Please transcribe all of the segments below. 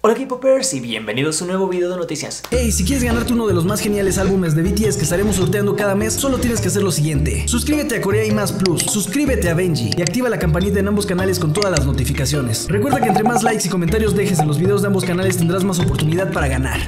Hola K-Popers y bienvenidos a un nuevo video de noticias. Hey, si quieres ganarte uno de los más geniales álbumes de BTS que estaremos sorteando cada mes, solo tienes que hacer lo siguiente. Suscríbete a Corea y Más Plus, suscríbete a Benji y activa la campanita en ambos canales con todas las notificaciones. Recuerda que entre más likes y comentarios dejes en los videos de ambos canales tendrás más oportunidad para ganar.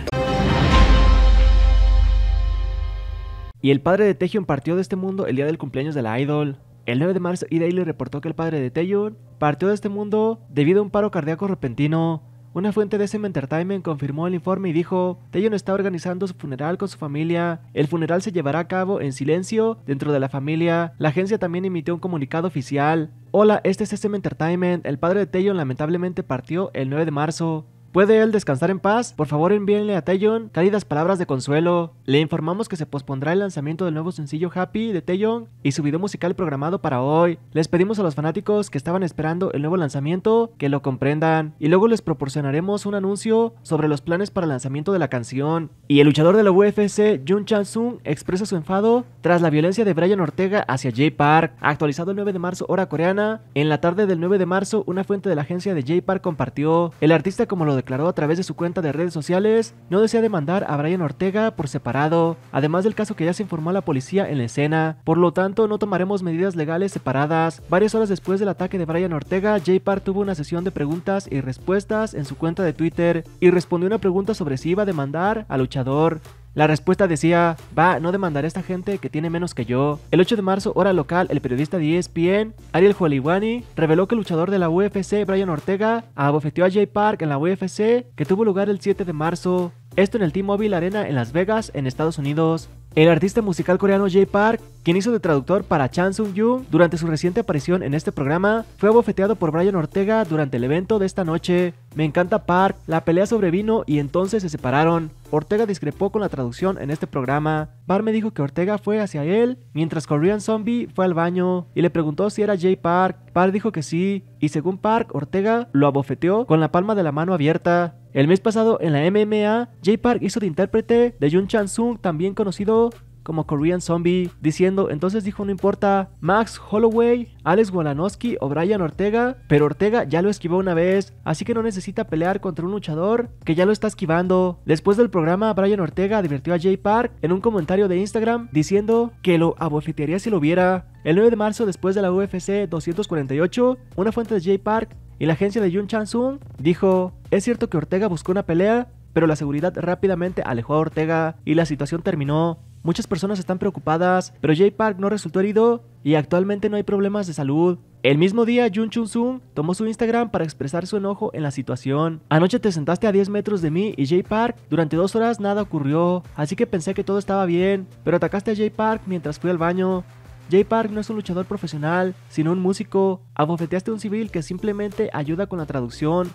Y el padre de Taehyun partió de este mundo el día del cumpleaños de la idol. El 9 de marzo, E-Daily reportó que el padre de Taehyun partió de este mundo debido a un paro cardíaco repentino. Una fuente de SM Entertainment confirmó el informe y dijo, Tejon está organizando su funeral con su familia, el funeral se llevará a cabo en silencio dentro de la familia, la agencia también emitió un comunicado oficial. Hola, este es SM Entertainment, el padre de Taeyeon lamentablemente partió el 9 de marzo, ¿Puede él descansar en paz? Por favor envíenle a Taeyeon cálidas palabras de consuelo. Le informamos que se pospondrá el lanzamiento del nuevo sencillo Happy de Taeyeon y su video musical programado para hoy. Les pedimos a los fanáticos que estaban esperando el nuevo lanzamiento que lo comprendan y luego les proporcionaremos un anuncio sobre los planes para el lanzamiento de la canción. Y el luchador de la UFC, Jun Chan-sung, expresa su enfado tras la violencia de Brian Ortega hacia Jay Park. Actualizado el 9 de marzo hora coreana, en la tarde del 9 de marzo una fuente de la agencia de Jay Park compartió el artista como lo declaró a través de su cuenta de redes sociales, no desea demandar a Brian Ortega por separado, además del caso que ya se informó a la policía en la escena. Por lo tanto, no tomaremos medidas legales separadas. Varias horas después del ataque de Brian Ortega, Jay Parr tuvo una sesión de preguntas y respuestas en su cuenta de Twitter y respondió una pregunta sobre si iba a demandar al luchador. La respuesta decía, va, no demandaré a esta gente que tiene menos que yo. El 8 de marzo, hora local, el periodista de ESPN, Ariel Jualiwani, reveló que el luchador de la UFC, Brian Ortega, abofeteó a Jay Park en la UFC, que tuvo lugar el 7 de marzo. Esto en el T-Mobile Arena en Las Vegas, en Estados Unidos. El artista musical coreano Jay Park, quien hizo de traductor para Chan Sung Yu durante su reciente aparición en este programa, fue abofeteado por Brian Ortega durante el evento de esta noche. Me encanta Park, la pelea sobrevino y entonces se separaron. Ortega discrepó con la traducción en este programa. Park me dijo que Ortega fue hacia él, mientras Korean Zombie fue al baño y le preguntó si era Jay Park. Park dijo que sí, y según Park, Ortega lo abofeteó con la palma de la mano abierta. El mes pasado en la MMA, Jay Park hizo de intérprete de Jun Chan Sung, también conocido como Korean Zombie, diciendo, entonces dijo no importa, Max Holloway, Alex Wolanowski o Brian Ortega, pero Ortega ya lo esquivó una vez, así que no necesita pelear contra un luchador que ya lo está esquivando. Después del programa, Brian Ortega advirtió a Jay Park en un comentario de Instagram diciendo que lo abofetearía si lo viera. El 9 de marzo, después de la UFC 248, una fuente de Jay Park y la agencia de Jun chun sung dijo, es cierto que Ortega buscó una pelea, pero la seguridad rápidamente alejó a Ortega y la situación terminó. Muchas personas están preocupadas, pero Jay Park no resultó herido y actualmente no hay problemas de salud. El mismo día, Jun Chun Sung tomó su Instagram para expresar su enojo en la situación. Anoche te sentaste a 10 metros de mí y Jay Park. Durante dos horas nada ocurrió, así que pensé que todo estaba bien, pero atacaste a Jay Park mientras fui al baño. Jay Park no es un luchador profesional, sino un músico, abofeteaste a un civil que simplemente ayuda con la traducción.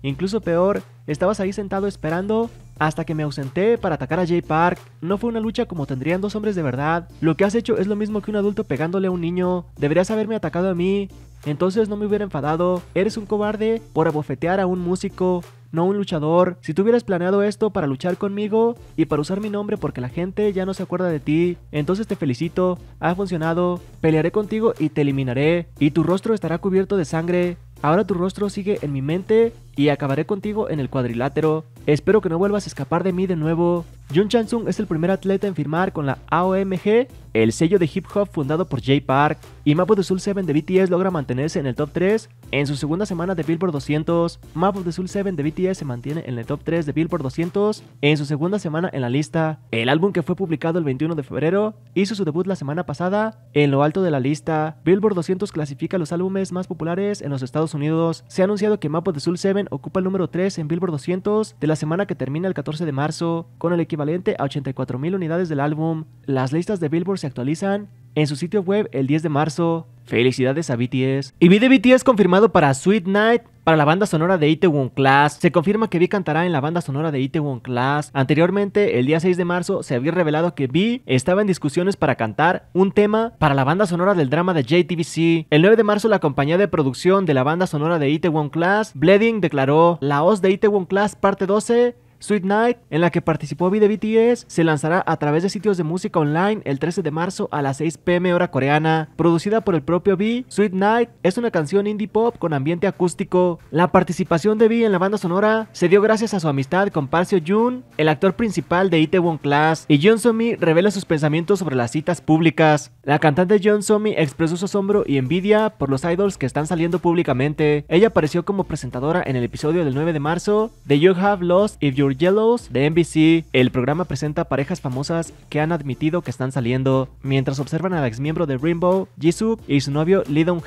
Incluso peor, estabas ahí sentado esperando hasta que me ausenté para atacar a Jay Park. No fue una lucha como tendrían dos hombres de verdad. Lo que has hecho es lo mismo que un adulto pegándole a un niño. Deberías haberme atacado a mí. Entonces no me hubiera enfadado. Eres un cobarde por abofetear a un músico no un luchador. Si tú hubieras planeado esto para luchar conmigo y para usar mi nombre porque la gente ya no se acuerda de ti, entonces te felicito, ha funcionado, pelearé contigo y te eliminaré, y tu rostro estará cubierto de sangre, Ahora tu rostro sigue en mi mente y acabaré contigo en el cuadrilátero. Espero que no vuelvas a escapar de mí de nuevo. Jun Chansung es el primer atleta en firmar con la AOMG, el sello de hip hop fundado por Jay Park, y Map of the Soul 7 de BTS logra mantenerse en el top 3 en su segunda semana de Billboard 200. Map of the Soul 7 de BTS se mantiene en el top 3 de Billboard 200 en su segunda semana en la lista. El álbum que fue publicado el 21 de febrero hizo su debut la semana pasada en lo alto de la lista. Billboard 200 clasifica los álbumes más populares en los Estados Unidos. Se ha anunciado que Map of the Soul 7 ocupa el número 3 en Billboard 200 de la semana que termina el 14 de marzo, con el equipo. Valiente a 84.000 unidades del álbum. Las listas de Billboard se actualizan en su sitio web el 10 de marzo. Felicidades a BTS. Y vi de BTS confirmado para Sweet Night, para la banda sonora de Itaewon Class. Se confirma que Vi cantará en la banda sonora de Itaewon Class. Anteriormente, el día 6 de marzo, se había revelado que Vi estaba en discusiones para cantar un tema para la banda sonora del drama de JTBC. El 9 de marzo, la compañía de producción de la banda sonora de Itaewon Class, Bleeding, declaró: La voz de Itaewon Class parte 12 Sweet Night, en la que participó V de BTS, se lanzará a través de sitios de música online el 13 de marzo a las 6 pm hora coreana. Producida por el propio V, Sweet Night es una canción indie pop con ambiente acústico. La participación de V en la banda sonora se dio gracias a su amistad con Parcio Jun, el actor principal de Itaewon Class, y John Somi revela sus pensamientos sobre las citas públicas. La cantante John Somi expresó su asombro y envidia por los idols que están saliendo públicamente. Ella apareció como presentadora en el episodio del 9 de marzo de You Have Lost If You Yellows de NBC, el programa presenta parejas famosas que han admitido que están saliendo. Mientras observan al ex miembro de Rainbow, Jisoo y su novio Lee Dong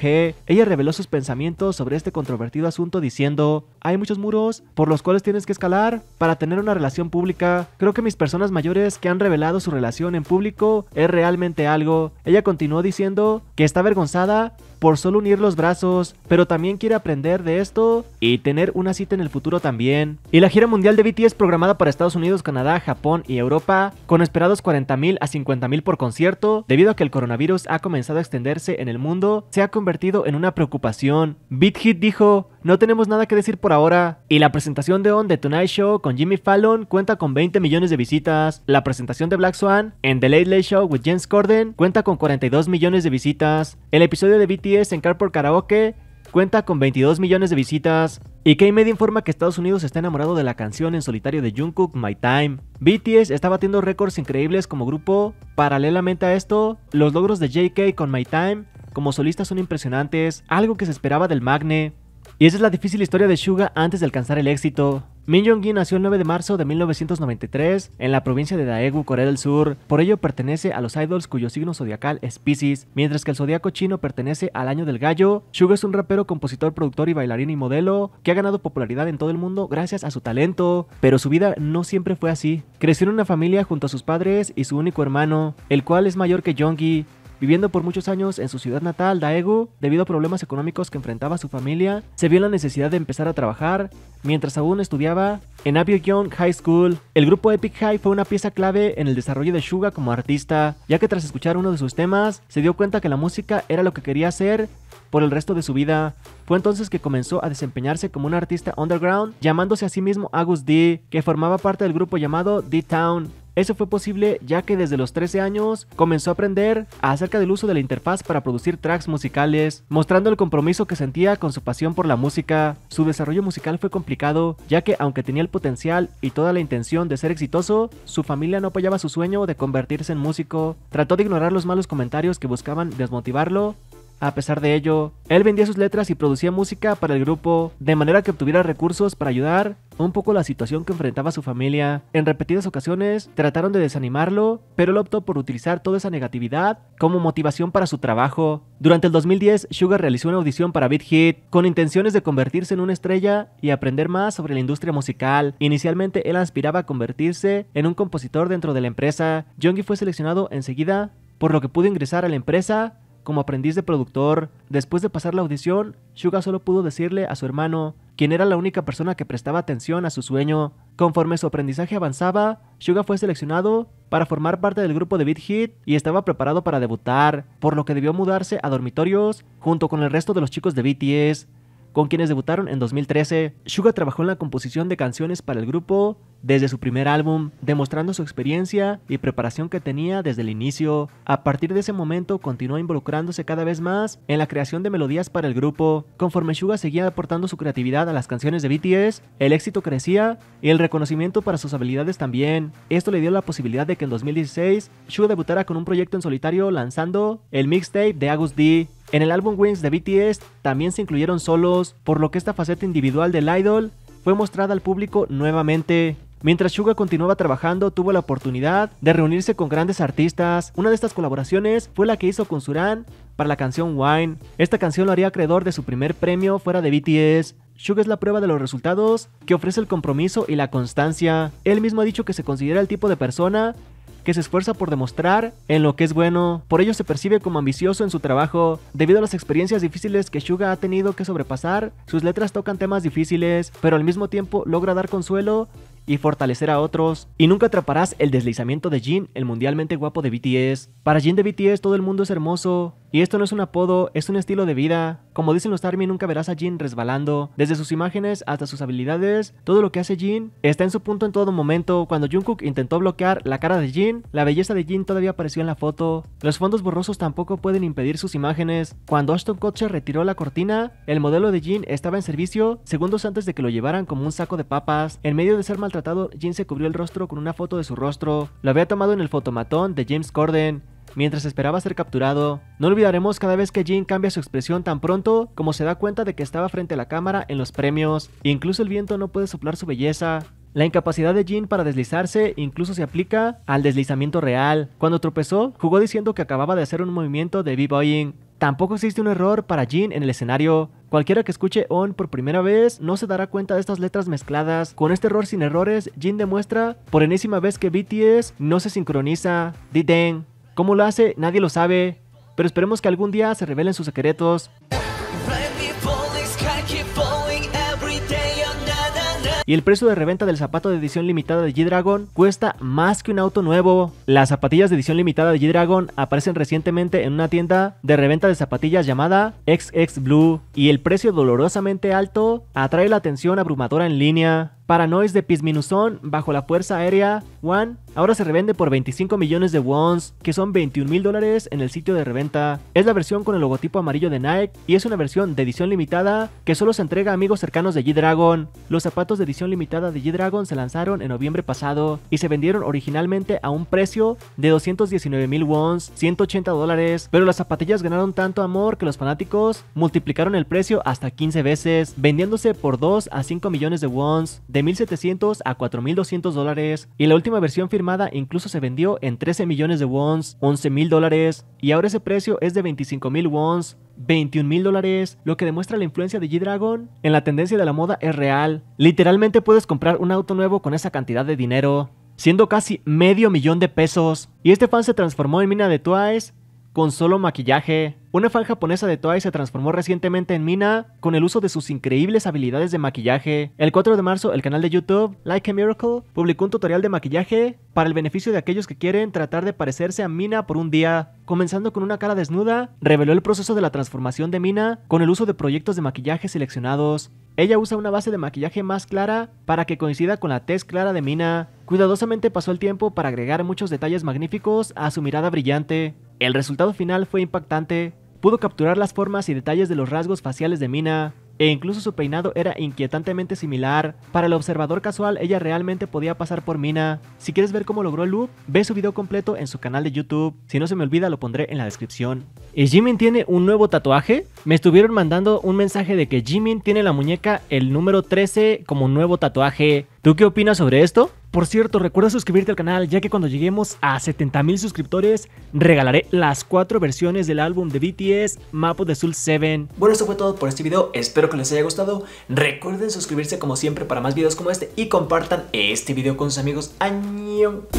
ella reveló sus pensamientos sobre este controvertido asunto diciendo, hay muchos muros por los cuales tienes que escalar para tener una relación pública. Creo que mis personas mayores que han revelado su relación en público es realmente algo. Ella continuó diciendo que está avergonzada por solo unir los brazos, pero también quiere aprender de esto y tener una cita en el futuro también. Y la gira mundial de BTS programada para Estados Unidos, Canadá, Japón y Europa, con esperados 40.000 a 50.000 por concierto, debido a que el coronavirus ha comenzado a extenderse en el mundo, se ha convertido en una preocupación. BitHit dijo, no tenemos nada que decir por ahora. Y la presentación de On The Tonight Show con Jimmy Fallon cuenta con 20 millones de visitas. La presentación de Black Swan en The Late Late Show with James Corden cuenta con 42 millones de visitas. El episodio de BTS en Carport Karaoke cuenta con 22 millones de visitas. Y K-Media informa que Estados Unidos está enamorado de la canción en solitario de Jungkook, My Time. BTS está batiendo récords increíbles como grupo. Paralelamente a esto, los logros de JK con My Time como solista son impresionantes, algo que se esperaba del Magne. Y esa es la difícil historia de Suga antes de alcanzar el éxito. Min Jong-gi nació el 9 de marzo de 1993 en la provincia de Daegu, Corea del Sur. Por ello pertenece a los idols cuyo signo zodiacal es Pisces, mientras que el zodiaco chino pertenece al año del gallo. Suga es un rapero, compositor, productor y bailarín y modelo que ha ganado popularidad en todo el mundo gracias a su talento, pero su vida no siempre fue así. Creció en una familia junto a sus padres y su único hermano, el cual es mayor que Jong-gi. Viviendo por muchos años en su ciudad natal, Daegu, debido a problemas económicos que enfrentaba su familia, se vio la necesidad de empezar a trabajar mientras aún estudiaba en Young High School. El grupo Epic High fue una pieza clave en el desarrollo de Suga como artista, ya que tras escuchar uno de sus temas, se dio cuenta que la música era lo que quería hacer por el resto de su vida. Fue entonces que comenzó a desempeñarse como un artista underground, llamándose a sí mismo Agus D, que formaba parte del grupo llamado D-Town, eso fue posible ya que desde los 13 años comenzó a aprender acerca del uso de la interfaz para producir tracks musicales, mostrando el compromiso que sentía con su pasión por la música. Su desarrollo musical fue complicado, ya que aunque tenía el potencial y toda la intención de ser exitoso, su familia no apoyaba su sueño de convertirse en músico. Trató de ignorar los malos comentarios que buscaban desmotivarlo, a pesar de ello, él vendía sus letras y producía música para el grupo, de manera que obtuviera recursos para ayudar un poco la situación que enfrentaba su familia. En repetidas ocasiones trataron de desanimarlo, pero él optó por utilizar toda esa negatividad como motivación para su trabajo. Durante el 2010, Sugar realizó una audición para Beat Hit con intenciones de convertirse en una estrella y aprender más sobre la industria musical. Inicialmente él aspiraba a convertirse en un compositor dentro de la empresa. Youngie fue seleccionado enseguida, por lo que pudo ingresar a la empresa como aprendiz de productor, después de pasar la audición, Suga solo pudo decirle a su hermano, quien era la única persona que prestaba atención a su sueño. Conforme su aprendizaje avanzaba, Suga fue seleccionado para formar parte del grupo de Beat Hit y estaba preparado para debutar, por lo que debió mudarse a dormitorios junto con el resto de los chicos de BTS con quienes debutaron en 2013. Suga trabajó en la composición de canciones para el grupo desde su primer álbum, demostrando su experiencia y preparación que tenía desde el inicio. A partir de ese momento continuó involucrándose cada vez más en la creación de melodías para el grupo. Conforme Suga seguía aportando su creatividad a las canciones de BTS, el éxito crecía y el reconocimiento para sus habilidades también. Esto le dio la posibilidad de que en 2016 Suga debutara con un proyecto en solitario lanzando el mixtape de Agus D, en el álbum Wings de BTS también se incluyeron solos, por lo que esta faceta individual del idol fue mostrada al público nuevamente. Mientras Suga continuaba trabajando, tuvo la oportunidad de reunirse con grandes artistas. Una de estas colaboraciones fue la que hizo con Suran para la canción Wine. Esta canción lo haría acreedor de su primer premio fuera de BTS. Suga es la prueba de los resultados que ofrece el compromiso y la constancia. Él mismo ha dicho que se considera el tipo de persona que se esfuerza por demostrar en lo que es bueno, por ello se percibe como ambicioso en su trabajo. Debido a las experiencias difíciles que Shuga ha tenido que sobrepasar, sus letras tocan temas difíciles, pero al mismo tiempo logra dar consuelo y fortalecer a otros. Y nunca atraparás el deslizamiento de Jin, el mundialmente guapo de BTS. Para Jin de BTS todo el mundo es hermoso, y esto no es un apodo, es un estilo de vida. Como dicen los Army, nunca verás a Jin resbalando. Desde sus imágenes hasta sus habilidades, todo lo que hace Jin está en su punto en todo momento. Cuando Jungkook intentó bloquear la cara de Jin, la belleza de Jin todavía apareció en la foto. Los fondos borrosos tampoco pueden impedir sus imágenes. Cuando Ashton Kutcher retiró la cortina, el modelo de Jin estaba en servicio segundos antes de que lo llevaran como un saco de papas. En medio de ser maltratado, Jin se cubrió el rostro con una foto de su rostro. Lo había tomado en el fotomatón de James Corden. Mientras esperaba ser capturado, no olvidaremos cada vez que Jin cambia su expresión tan pronto como se da cuenta de que estaba frente a la cámara en los premios, incluso el viento no puede soplar su belleza, la incapacidad de Jin para deslizarse incluso se aplica al deslizamiento real. Cuando tropezó, jugó diciendo que acababa de hacer un movimiento de b-boying. Tampoco existe un error para Jin en el escenario. Cualquiera que escuche On por primera vez no se dará cuenta de estas letras mezcladas. Con este error sin errores, Jin demuestra por enésima vez que BTS no se sincroniza. Dideng. ¿Cómo lo hace? Nadie lo sabe, pero esperemos que algún día se revelen sus secretos. Y el precio de reventa del zapato de edición limitada de G-Dragon cuesta más que un auto nuevo. Las zapatillas de edición limitada de G-Dragon aparecen recientemente en una tienda de reventa de zapatillas llamada XX Blue y el precio dolorosamente alto atrae la atención abrumadora en línea. Paranois de pisminuzón bajo la Fuerza Aérea One ahora se revende por 25 millones de wons, que son 21 mil dólares en el sitio de reventa. Es la versión con el logotipo amarillo de Nike y es una versión de edición limitada que solo se entrega a amigos cercanos de G-Dragon. Los zapatos de edición limitada de G-Dragon se lanzaron en noviembre pasado y se vendieron originalmente a un precio de 219 mil wons, 180 dólares, pero las zapatillas ganaron tanto amor que los fanáticos multiplicaron el precio hasta 15 veces, vendiéndose por 2 a 5 millones de wons. De 1.700 a 4.200 dólares y la última versión firmada incluso se vendió en 13 millones de wons, mil dólares y ahora ese precio es de 25.000 wons, 21 mil dólares, lo que demuestra la influencia de G-Dragon en la tendencia de la moda es real. Literalmente puedes comprar un auto nuevo con esa cantidad de dinero, siendo casi medio millón de pesos. Y este fan se transformó en mina de Twice con solo maquillaje. Una fan japonesa de Toei se transformó recientemente en Mina con el uso de sus increíbles habilidades de maquillaje. El 4 de marzo, el canal de YouTube Like a Miracle publicó un tutorial de maquillaje para el beneficio de aquellos que quieren tratar de parecerse a Mina por un día. Comenzando con una cara desnuda, reveló el proceso de la transformación de Mina con el uso de proyectos de maquillaje seleccionados. Ella usa una base de maquillaje más clara para que coincida con la tez clara de Mina. Cuidadosamente pasó el tiempo para agregar muchos detalles magníficos a su mirada brillante. El resultado final fue impactante, pudo capturar las formas y detalles de los rasgos faciales de Mina, e incluso su peinado era inquietantemente similar. Para el observador casual, ella realmente podía pasar por Mina. Si quieres ver cómo logró el loop, ve su video completo en su canal de YouTube. Si no se me olvida, lo pondré en la descripción. ¿Y Jimin tiene un nuevo tatuaje? Me estuvieron mandando un mensaje de que Jimin tiene la muñeca el número 13 como nuevo tatuaje. ¿Tú qué opinas sobre esto? Por cierto, recuerda suscribirte al canal ya que cuando lleguemos a 70.000 suscriptores regalaré las cuatro versiones del álbum de BTS Map of the Soul 7. Bueno, eso fue todo por este video, espero que les haya gustado. Recuerden suscribirse como siempre para más videos como este y compartan este video con sus amigos. ¡Añón!